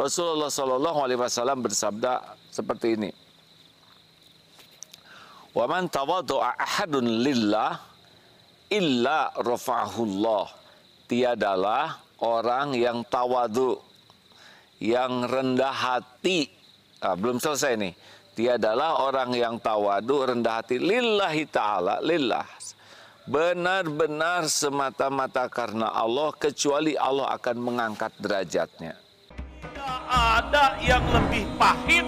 Rasulullah Shallallahu Alaihi Wasallam bersabda seperti ini. Waman tawadu'a ahadun lillah illa rafa'ahullah. Tiadalah orang yang tawadu, yang rendah hati. Ah, belum selesai nih. Tiadalah orang yang tawadu, rendah hati. Lillahi ta'ala, lillah. Benar-benar semata-mata karena Allah, kecuali Allah akan mengangkat derajatnya ada yang lebih pahit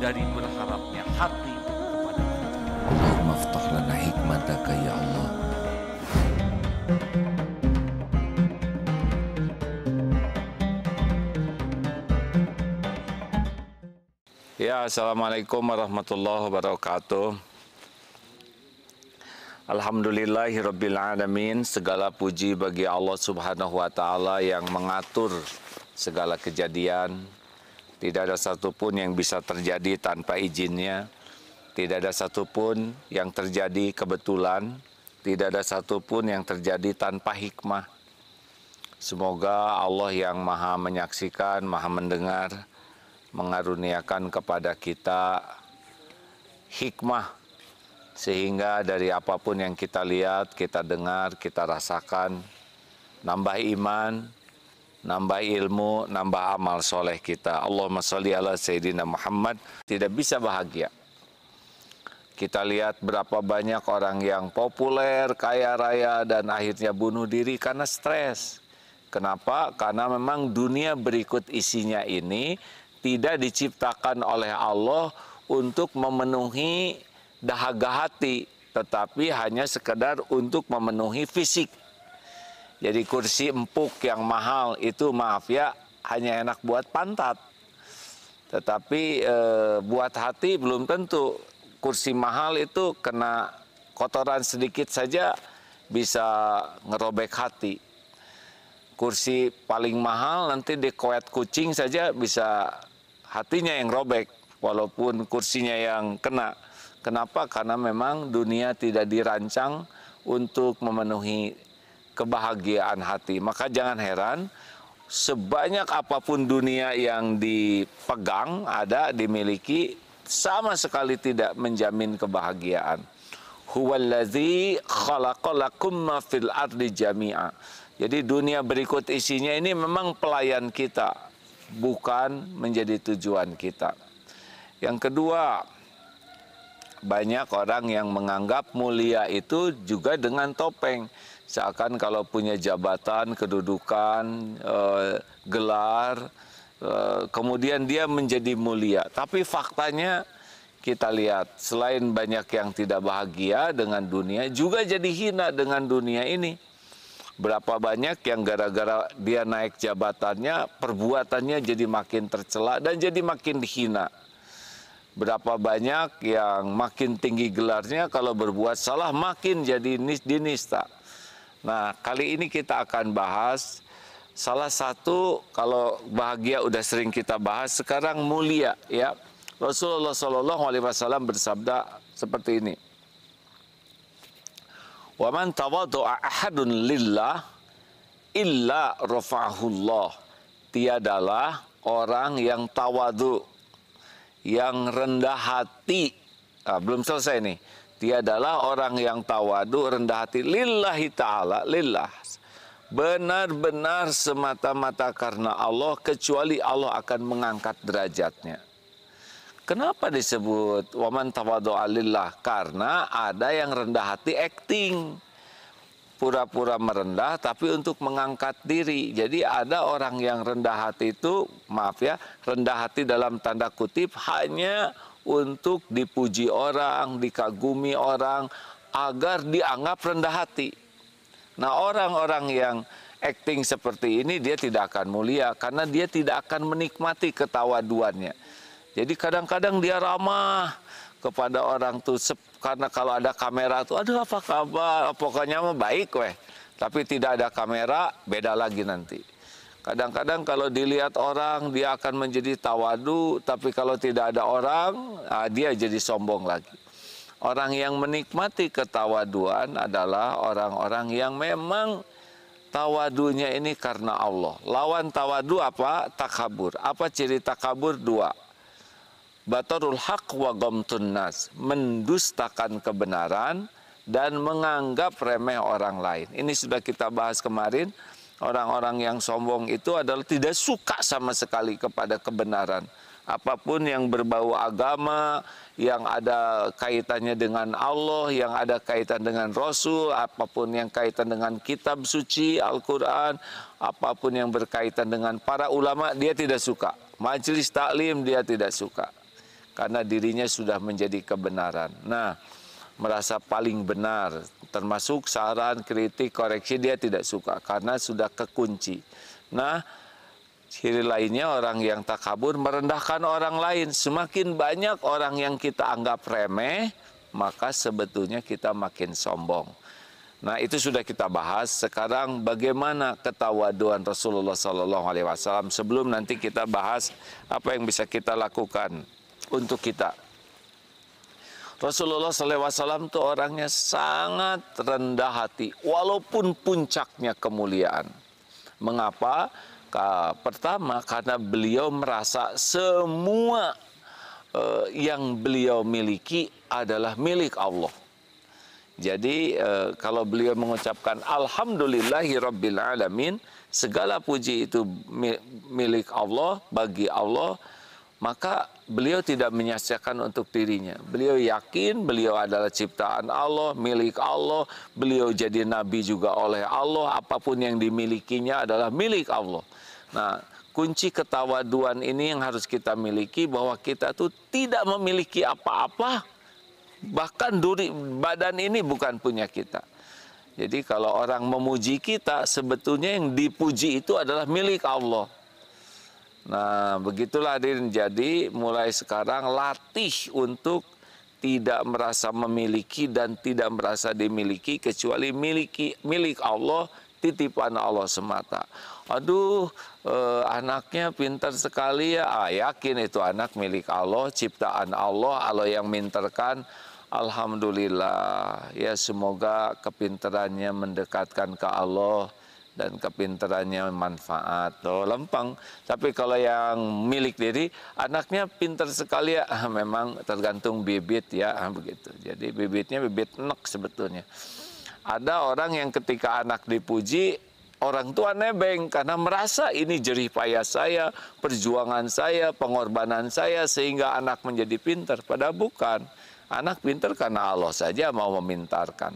dari berharapnya hati kepada hikmataka ya Allah. Ya, Assalamualaikum warahmatullahi wabarakatuh. Alhamdulillahirrabbilalamin Segala puji bagi Allah subhanahu wa ta'ala Yang mengatur segala kejadian. Tidak ada satupun yang bisa terjadi tanpa izinnya. Tidak ada satupun yang terjadi kebetulan. Tidak ada satupun yang terjadi tanpa hikmah. Semoga Allah yang maha menyaksikan, maha mendengar, mengaruniakan kepada kita hikmah sehingga dari apapun yang kita lihat, kita dengar, kita rasakan, nambah iman, nambah ilmu, nambah amal soleh kita. Allahumma sholli ala Sayyidina Muhammad. Tidak bisa bahagia. Kita lihat berapa banyak orang yang populer, kaya raya, dan akhirnya bunuh diri karena stres. Kenapa? Karena memang dunia berikut isinya ini tidak diciptakan oleh Allah untuk memenuhi dahaga hati, tetapi hanya sekedar untuk memenuhi fisik jadi kursi empuk yang mahal itu maaf ya hanya enak buat pantat. Tetapi e, buat hati belum tentu. Kursi mahal itu kena kotoran sedikit saja bisa ngerobek hati. Kursi paling mahal nanti dikoet kucing saja bisa hatinya yang robek walaupun kursinya yang kena. Kenapa? Karena memang dunia tidak dirancang untuk memenuhi kebahagiaan hati. Maka jangan heran sebanyak apapun dunia yang dipegang ada dimiliki sama sekali tidak menjamin kebahagiaan. Huwallazi khalaqalakum ma fil ardi jami'a. Jadi dunia berikut isinya ini memang pelayan kita, bukan menjadi tujuan kita. Yang kedua, banyak orang yang menganggap mulia itu juga dengan topeng seakan kalau punya jabatan, kedudukan, eh, gelar, eh, kemudian dia menjadi mulia. Tapi faktanya kita lihat selain banyak yang tidak bahagia dengan dunia, juga jadi hina dengan dunia ini. Berapa banyak yang gara-gara dia naik jabatannya, perbuatannya jadi makin tercela dan jadi makin dihina. Berapa banyak yang makin tinggi gelarnya kalau berbuat salah makin jadi dinista. Nah, kali ini kita akan bahas salah satu kalau bahagia udah sering kita bahas, sekarang mulia ya. Rasulullah Shallallahu alaihi wasallam bersabda seperti ini. Wa man tawaddu'a ahadun lillah illa rafa'ahullah. Tiadalah orang yang tawadu yang rendah hati. Ah, belum selesai nih dia adalah orang yang tawadu, rendah hati. Lillahi ta'ala, lillah. Benar-benar semata-mata karena Allah, kecuali Allah akan mengangkat derajatnya. Kenapa disebut waman tawadu alillah Karena ada yang rendah hati acting. Pura-pura merendah tapi untuk mengangkat diri. Jadi ada orang yang rendah hati itu, maaf ya, rendah hati dalam tanda kutip hanya untuk dipuji orang, dikagumi orang, agar dianggap rendah hati. Nah, orang-orang yang acting seperti ini dia tidak akan mulia karena dia tidak akan menikmati ketawaduannya. Jadi kadang-kadang dia ramah kepada orang tuh karena kalau ada kamera tuh aduh apa kabar pokoknya mah baik weh. Tapi tidak ada kamera beda lagi nanti. Kadang-kadang kalau dilihat orang dia akan menjadi tawadu, tapi kalau tidak ada orang nah dia jadi sombong lagi. Orang yang menikmati ketawaduan adalah orang-orang yang memang tawadunya ini karena Allah. Lawan tawadu apa? Takabur. Apa ciri takabur? Dua. Batarul haq wa gomtun nas. Mendustakan kebenaran dan menganggap remeh orang lain. Ini sudah kita bahas kemarin. Orang-orang yang sombong itu adalah tidak suka sama sekali kepada kebenaran. Apapun yang berbau agama, yang ada kaitannya dengan Allah, yang ada kaitan dengan Rasul, apapun yang kaitan dengan kitab suci, Al-Quran, apapun yang berkaitan dengan para ulama, dia tidak suka. Majelis taklim dia tidak suka. Karena dirinya sudah menjadi kebenaran. Nah, merasa paling benar, termasuk saran, kritik, koreksi dia tidak suka karena sudah kekunci. Nah, ciri lainnya orang yang tak kabur merendahkan orang lain. Semakin banyak orang yang kita anggap remeh, maka sebetulnya kita makin sombong. Nah, itu sudah kita bahas. Sekarang bagaimana ketawaduan Rasulullah Sallallahu Alaihi Wasallam sebelum nanti kita bahas apa yang bisa kita lakukan untuk kita. Rasulullah SAW itu orangnya sangat rendah hati, walaupun puncaknya kemuliaan. Mengapa? Pertama, karena beliau merasa semua eh, yang beliau miliki adalah milik Allah. Jadi eh, kalau beliau mengucapkan Alhamdulillahi Alamin, segala puji itu milik Allah, bagi Allah, maka beliau tidak menyaksikan untuk dirinya. Beliau yakin beliau adalah ciptaan Allah, milik Allah, beliau jadi nabi juga oleh Allah, apapun yang dimilikinya adalah milik Allah. Nah, kunci ketawaduan ini yang harus kita miliki bahwa kita tuh tidak memiliki apa-apa, bahkan duri badan ini bukan punya kita. Jadi kalau orang memuji kita, sebetulnya yang dipuji itu adalah milik Allah. Nah, begitulah dia Jadi mulai sekarang latih untuk tidak merasa memiliki dan tidak merasa dimiliki kecuali miliki milik Allah, titipan Allah semata. Aduh, eh, anaknya pintar sekali ya. Ah, yakin itu anak milik Allah, ciptaan Allah, Allah yang minterkan. Alhamdulillah. Ya semoga kepintarannya mendekatkan ke Allah dan kepintarannya manfaat oh lempeng tapi kalau yang milik diri anaknya pintar sekali ya ah, memang tergantung bibit ya ah, begitu jadi bibitnya bibit nek sebetulnya ada orang yang ketika anak dipuji orang tua nebeng karena merasa ini jerih payah saya, perjuangan saya, pengorbanan saya sehingga anak menjadi pintar. Padahal bukan. Anak pintar karena Allah saja mau memintarkan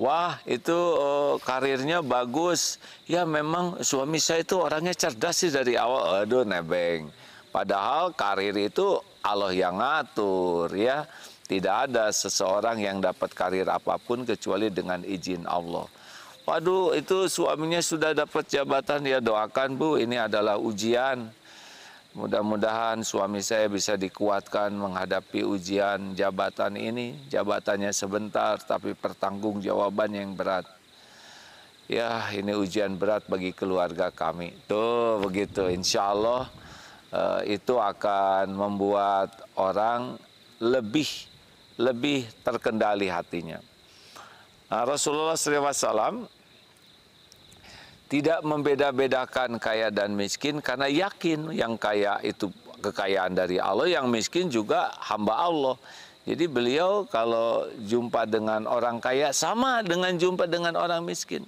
wah itu uh, karirnya bagus. Ya memang suami saya itu orangnya cerdas sih dari awal. Aduh nebeng. Padahal karir itu Allah yang ngatur ya. Tidak ada seseorang yang dapat karir apapun kecuali dengan izin Allah. Waduh itu suaminya sudah dapat jabatan ya doakan Bu ini adalah ujian Mudah-mudahan suami saya bisa dikuatkan menghadapi ujian jabatan ini. Jabatannya sebentar, tapi pertanggung jawaban yang berat. Ya, ini ujian berat bagi keluarga kami. Tuh, begitu. Insya Allah eh, itu akan membuat orang lebih lebih terkendali hatinya. Nah, Rasulullah SAW tidak membeda-bedakan kaya dan miskin karena yakin yang kaya itu kekayaan dari Allah, yang miskin juga hamba Allah. Jadi beliau kalau jumpa dengan orang kaya sama dengan jumpa dengan orang miskin.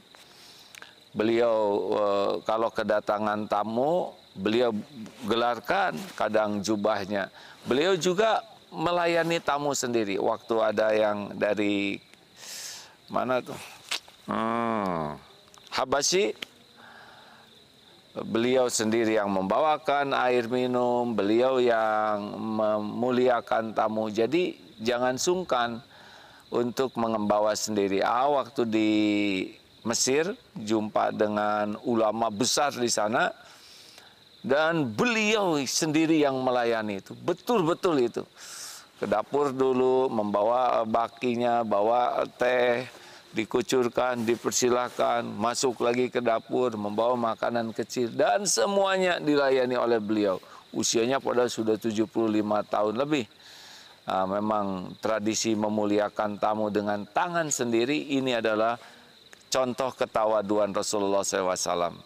Beliau eh, kalau kedatangan tamu, beliau gelarkan kadang jubahnya. Beliau juga melayani tamu sendiri. Waktu ada yang dari mana tuh? Hmm, Habasi beliau sendiri yang membawakan air minum, beliau yang memuliakan tamu. Jadi jangan sungkan untuk mengembawa sendiri. Ah, waktu di Mesir jumpa dengan ulama besar di sana dan beliau sendiri yang melayani itu. Betul-betul itu. Ke dapur dulu membawa bakinya, bawa teh, dikucurkan, dipersilahkan, masuk lagi ke dapur, membawa makanan kecil, dan semuanya dilayani oleh beliau. Usianya pada sudah 75 tahun lebih. Nah, memang tradisi memuliakan tamu dengan tangan sendiri ini adalah contoh ketawaduan Rasulullah SAW.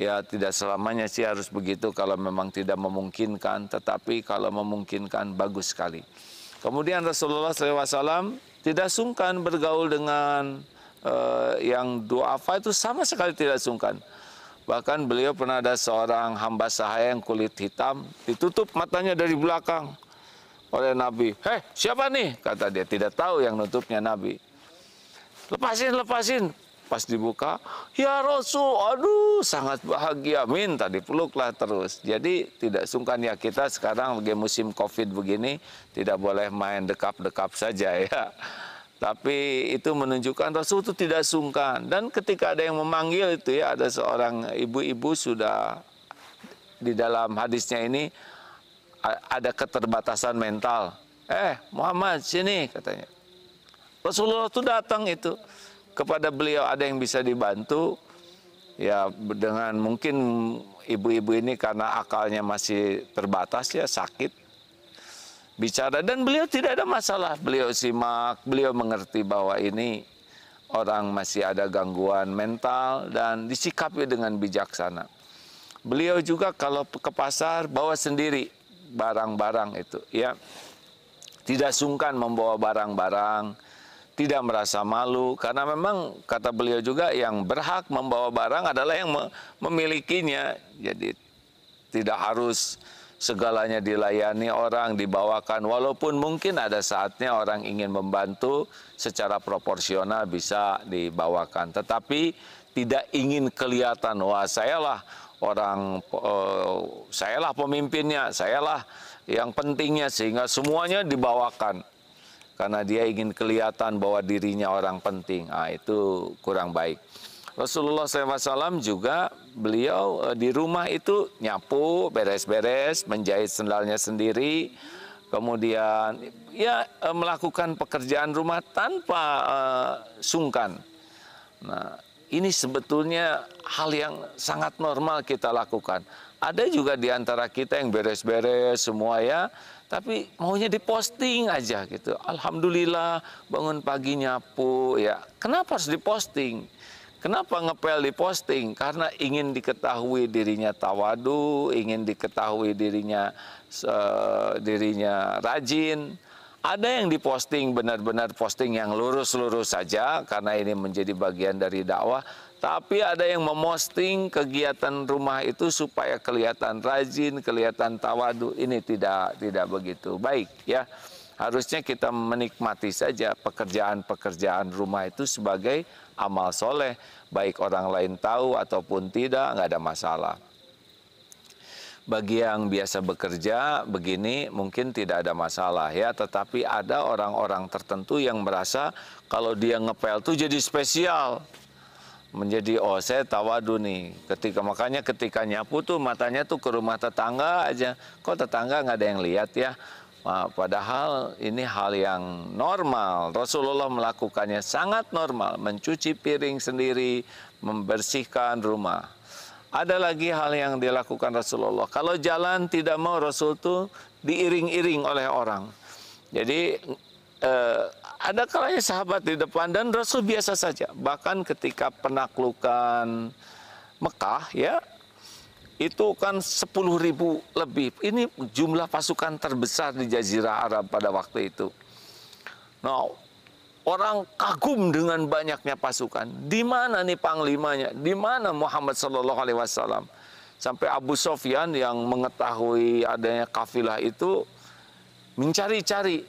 Ya tidak selamanya sih harus begitu kalau memang tidak memungkinkan, tetapi kalau memungkinkan bagus sekali. Kemudian Rasulullah SAW tidak sungkan bergaul dengan uh, yang duafa itu sama sekali tidak sungkan. Bahkan beliau pernah ada seorang hamba sahaya yang kulit hitam, ditutup matanya dari belakang oleh Nabi. Hei, siapa nih? Kata dia, tidak tahu yang nutupnya Nabi. Lepasin, lepasin. Pas dibuka, ya Rasul, aduh sangat bahagia. Minta dipeluklah terus. Jadi tidak sungkan ya kita sekarang lagi musim Covid begini, tidak boleh main dekap-dekap saja ya. Tapi itu menunjukkan Rasul itu tidak sungkan. Dan ketika ada yang memanggil itu ya, ada seorang ibu-ibu sudah di dalam hadisnya ini ada keterbatasan mental. Eh Muhammad sini katanya. Rasulullah itu datang itu kepada beliau ada yang bisa dibantu ya dengan mungkin ibu-ibu ini karena akalnya masih terbatas ya sakit bicara dan beliau tidak ada masalah beliau simak beliau mengerti bahwa ini orang masih ada gangguan mental dan disikapi dengan bijaksana beliau juga kalau ke pasar bawa sendiri barang-barang itu ya tidak sungkan membawa barang-barang tidak merasa malu karena memang kata beliau juga yang berhak membawa barang adalah yang memilikinya jadi tidak harus segalanya dilayani orang dibawakan walaupun mungkin ada saatnya orang ingin membantu secara proporsional bisa dibawakan tetapi tidak ingin kelihatan wah sayalah orang saya eh, sayalah pemimpinnya sayalah yang pentingnya sehingga semuanya dibawakan karena dia ingin kelihatan bahwa dirinya orang penting. Nah, itu kurang baik. Rasulullah SAW juga beliau eh, di rumah itu nyapu, beres-beres, menjahit sendalnya sendiri, kemudian ya eh, melakukan pekerjaan rumah tanpa uh, sungkan. Nah, ini sebetulnya hal yang sangat normal kita lakukan. Ada juga di antara kita yang beres-beres semua ya, tapi maunya diposting aja gitu. Alhamdulillah bangun pagi nyapu ya. Kenapa harus diposting? Kenapa ngepel diposting? Karena ingin diketahui dirinya tawadu, ingin diketahui dirinya se dirinya rajin. Ada yang diposting benar-benar posting yang lurus-lurus saja karena ini menjadi bagian dari dakwah, tapi ada yang memosting kegiatan rumah itu supaya kelihatan rajin, kelihatan tawadu. Ini tidak tidak begitu baik ya. Harusnya kita menikmati saja pekerjaan-pekerjaan rumah itu sebagai amal soleh. Baik orang lain tahu ataupun tidak, nggak ada masalah. Bagi yang biasa bekerja begini mungkin tidak ada masalah ya, tetapi ada orang-orang tertentu yang merasa kalau dia ngepel tuh jadi spesial menjadi oh saya tawadu nih ketika makanya ketika nyapu tuh matanya tuh ke rumah tetangga aja kok tetangga nggak ada yang lihat ya nah, padahal ini hal yang normal Rasulullah melakukannya sangat normal mencuci piring sendiri membersihkan rumah ada lagi hal yang dilakukan Rasulullah kalau jalan tidak mau Rasul tuh diiring-iring oleh orang jadi eh, ada kalanya sahabat di depan dan Rasul biasa saja. Bahkan ketika penaklukan Mekah ya itu kan 10 ribu lebih. Ini jumlah pasukan terbesar di Jazirah Arab pada waktu itu. Nah, orang kagum dengan banyaknya pasukan. Di mana nih panglimanya? Di mana Muhammad Shallallahu Alaihi Wasallam? Sampai Abu Sofyan yang mengetahui adanya kafilah itu mencari-cari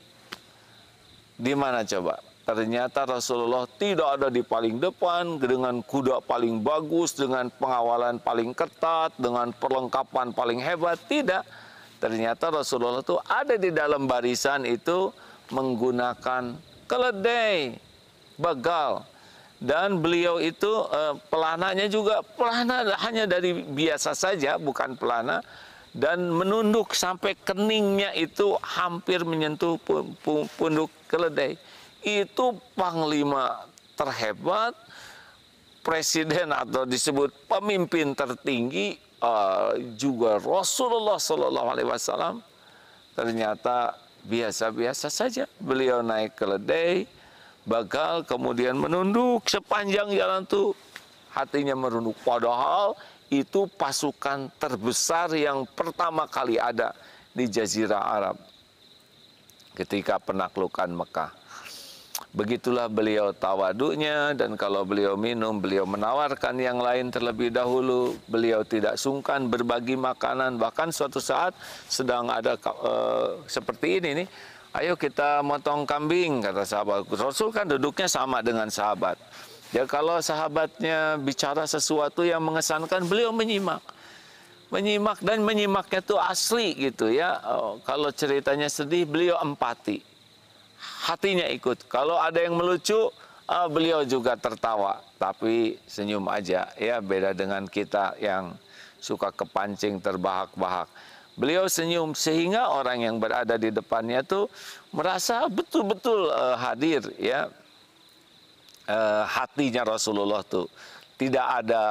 di mana coba? Ternyata Rasulullah tidak ada di paling depan dengan kuda paling bagus, dengan pengawalan paling ketat, dengan perlengkapan paling hebat. Tidak. Ternyata Rasulullah itu ada di dalam barisan itu menggunakan keledai, begal. Dan beliau itu eh, pelananya juga pelana hanya dari biasa saja, bukan pelana dan menunduk sampai keningnya itu hampir menyentuh punduk keledai itu panglima terhebat, presiden atau disebut pemimpin tertinggi eh, juga Rasulullah Shallallahu Alaihi Wasallam ternyata biasa-biasa saja. Beliau naik keledai, bakal kemudian menunduk sepanjang jalan tuh hatinya merunduk. Padahal itu pasukan terbesar yang pertama kali ada di Jazirah Arab ketika penaklukan Mekah. Begitulah beliau tawaduknya dan kalau beliau minum, beliau menawarkan yang lain terlebih dahulu. Beliau tidak sungkan berbagi makanan, bahkan suatu saat sedang ada e, seperti ini nih. Ayo kita motong kambing, kata sahabat. Rasul kan duduknya sama dengan sahabat. Ya kalau sahabatnya bicara sesuatu yang mengesankan, beliau menyimak menyimak dan menyimaknya itu asli gitu ya. Oh, kalau ceritanya sedih beliau empati. Hatinya ikut. Kalau ada yang melucu uh, beliau juga tertawa tapi senyum aja ya beda dengan kita yang suka kepancing terbahak-bahak. Beliau senyum sehingga orang yang berada di depannya tuh merasa betul-betul uh, hadir ya uh, hatinya Rasulullah tuh tidak ada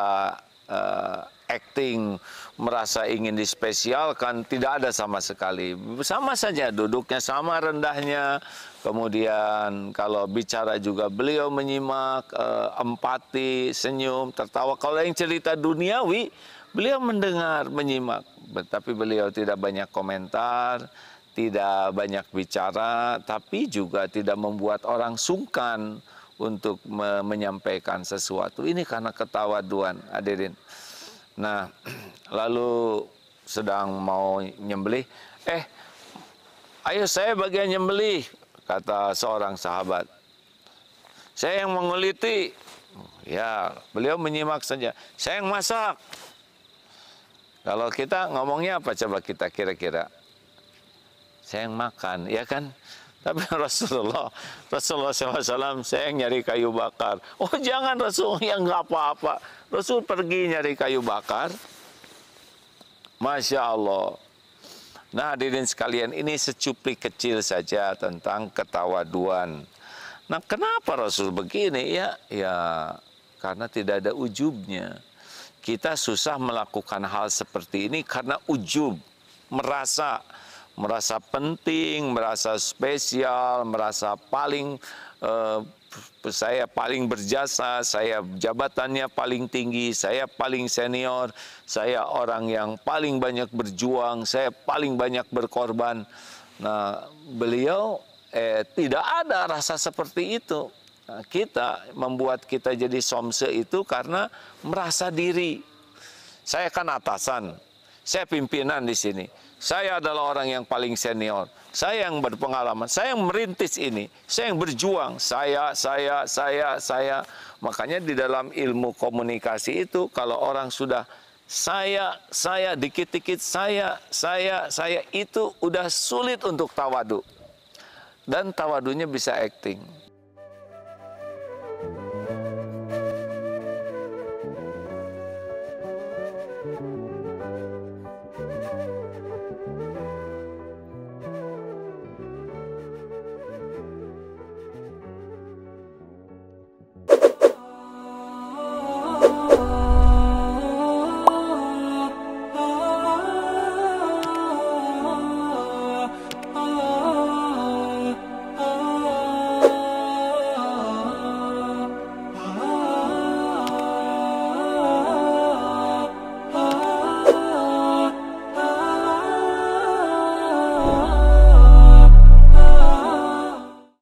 uh, acting, merasa ingin dispesialkan, tidak ada sama sekali. Sama saja duduknya sama rendahnya. Kemudian kalau bicara juga beliau menyimak, eh, empati, senyum, tertawa. Kalau yang cerita duniawi, beliau mendengar, menyimak, tapi beliau tidak banyak komentar tidak banyak bicara, tapi juga tidak membuat orang sungkan untuk me menyampaikan sesuatu. Ini karena ketawa Duan hadirin. Nah, lalu sedang mau nyembeli eh, ayo saya bagian nyembelih, kata seorang sahabat. Saya yang menguliti. Ya, beliau menyimak saja. Saya yang masak. Kalau kita ngomongnya apa coba kita kira-kira? Saya yang makan, ya kan? Tapi Rasulullah, Rasulullah SAW, saya yang nyari kayu bakar. Oh jangan Rasulullah yang nggak apa-apa. Rasul pergi nyari kayu bakar. Masya Allah. Nah hadirin sekalian ini secuplik kecil saja tentang ketawaduan. Nah kenapa Rasul begini ya? Ya karena tidak ada ujubnya. Kita susah melakukan hal seperti ini karena ujub. Merasa merasa penting, merasa spesial, merasa paling eh, saya paling berjasa, saya jabatannya paling tinggi, saya paling senior, saya orang yang paling banyak berjuang, saya paling banyak berkorban. Nah, beliau eh, tidak ada rasa seperti itu. Nah, kita membuat kita jadi somse itu karena merasa diri. Saya kan atasan, saya pimpinan di sini saya adalah orang yang paling senior. Saya yang berpengalaman. Saya yang merintis ini. Saya yang berjuang. Saya, saya, saya, saya. Makanya di dalam ilmu komunikasi itu kalau orang sudah saya, saya, dikit-dikit saya, saya, saya itu udah sulit untuk tawadu. Dan tawadunya bisa acting.